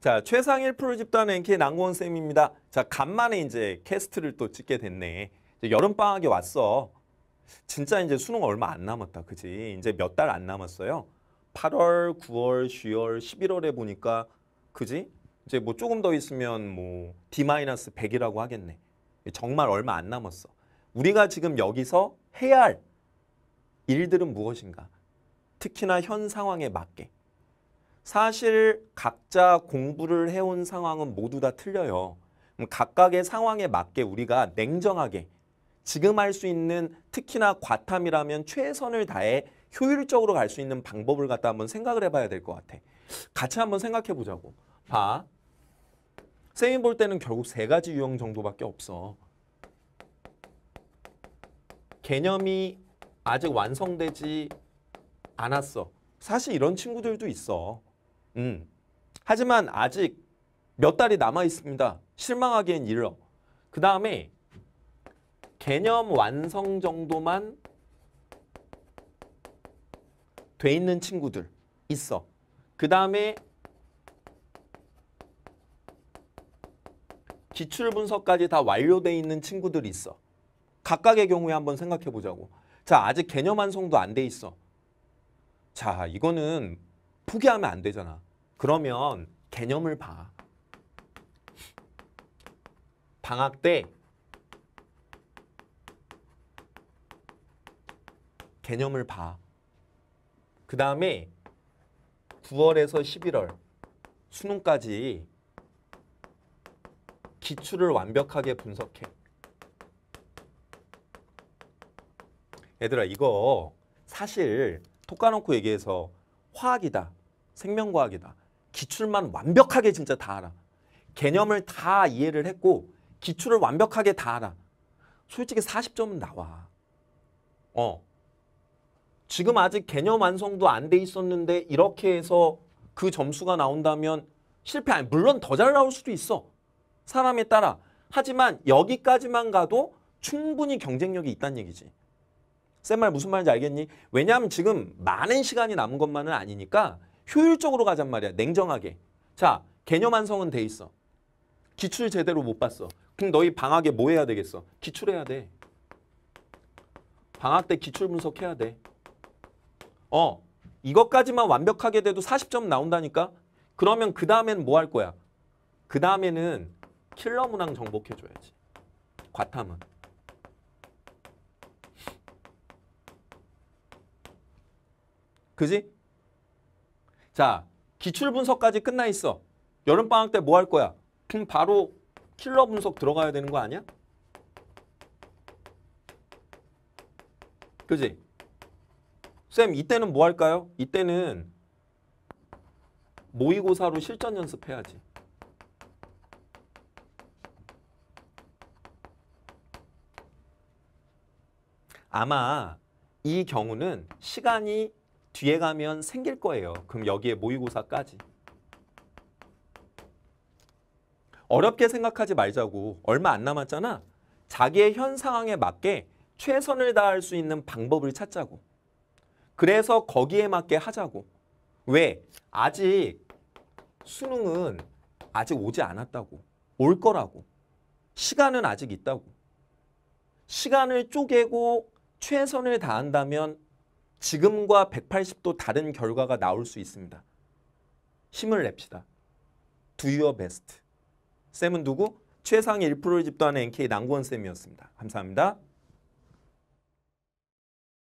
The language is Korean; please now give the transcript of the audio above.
자, 최상일 프로 집단 NK 낭원 쌤입니다. 자, 간만에 이제 캐스트를 또 찍게 됐네. 여름 방학이 왔어. 진짜 이제 수능 얼마 안 남았다. 그지? 이제 몇 달 안 남았어요. 8월, 9월, 10월, 11월에 보니까 그지? 이제 뭐 조금 더 있으면 뭐 D-100이라고 하겠네. 정말 얼마 안 남았어. 우리가 지금 여기서 해야 할 일들은 무엇인가? 특히나 현 상황에 맞게 사실 각자 공부를 해온 상황은 모두 다 틀려요. 각각의 상황에 맞게 우리가 냉정하게 지금 할 수 있는 특히나 과탐이라면 최선을 다해 효율적으로 갈 수 있는 방법을 갖다 한번 생각을 해봐야 될 것 같아. 같이 한번 생각해 보자고. 봐. 쌤이 볼 때는 결국 세 가지 유형 정도밖에 없어. 개념이 아직 완성되지 않았어. 사실 이런 친구들도 있어. 음. 하지만 아직 몇 달이 남아 있습니다. 실망하기엔 일러. 그 다음에 개념 완성 정도만 돼 있는 친구들 있어. 그 다음에 기출 분석까지 다 완료돼 있는 친구들이 있어. 각각의 경우에 한번 생각해 보자고. 자, 아직 개념 완성도 안 돼 있어. 자, 이거는 포기하면 안 되잖아. 그러면 개념을 봐. 방학 때 개념을 봐. 그 다음에 9월에서 11월 수능까지 기출을 완벽하게 분석해. 얘들아 이거 사실 톡 까놓고 얘기해서 화학이다. 생명과학이다. 기출만 완벽하게 진짜 다 알아. 개념을 다 이해를 했고 기출을 완벽하게 다 알아. 솔직히 40점은 나와. 어. 지금 아직 개념 완성도 안 돼 있었는데 이렇게 해서 그 점수가 나온다면 실패 아니 물론 더 잘 나올 수도 있어. 사람에 따라. 하지만 여기까지만 가도 충분히 경쟁력이 있다는 얘기지. 쌤 말 무슨 말인지 알겠니? 왜냐하면 지금 많은 시간이 남은 것만은 아니니까 효율적으로 가잔 말이야. 냉정하게. 자, 개념 완성은 돼 있어. 기출 제대로 못 봤어. 그럼 너희 방학에 뭐 해야 되겠어? 기출해야 돼. 방학 때 기출 분석해야 돼. 어, 이것까지만 완벽하게 돼도 40점 나온다니까? 그러면 그 다음엔 뭐 할 거야? 그 다음에는 킬러 문항 정복해줘야지. 과탐은. 그지? 자, 기출 분석까지 끝나 있어. 여름방학 때 뭐 할 거야? 그럼 음, 바로 킬러 분석 들어가야 되는 거 아니야? 그지? 쌤, 이때는 뭐 할까요? 이때는 모의고사로 실전 연습해야지. 아마 이 경우는 시간이 뒤에 가면 생길 거예요. 그럼 여기에 모의고사까지. 어렵게 생각하지 말자고 얼마 안 남았잖아. 자기의 현 상황에 맞게 최선을 다할 수 있는 방법을 찾자고. 그래서 거기에 맞게 하자고. 왜? 아직 수능은 아직 오지 않았다고. 올 거라고. 시간은 아직 있다고. 시간을 쪼개고 최선을 다한다면 지금과 180도 다른 결과가 나올 수 있습니다. 힘을 냅시다. Do your best. 쌤은 누구? 최상위 1%의 집도하는 NK 난구원 쌤이었습니다. 감사합니다.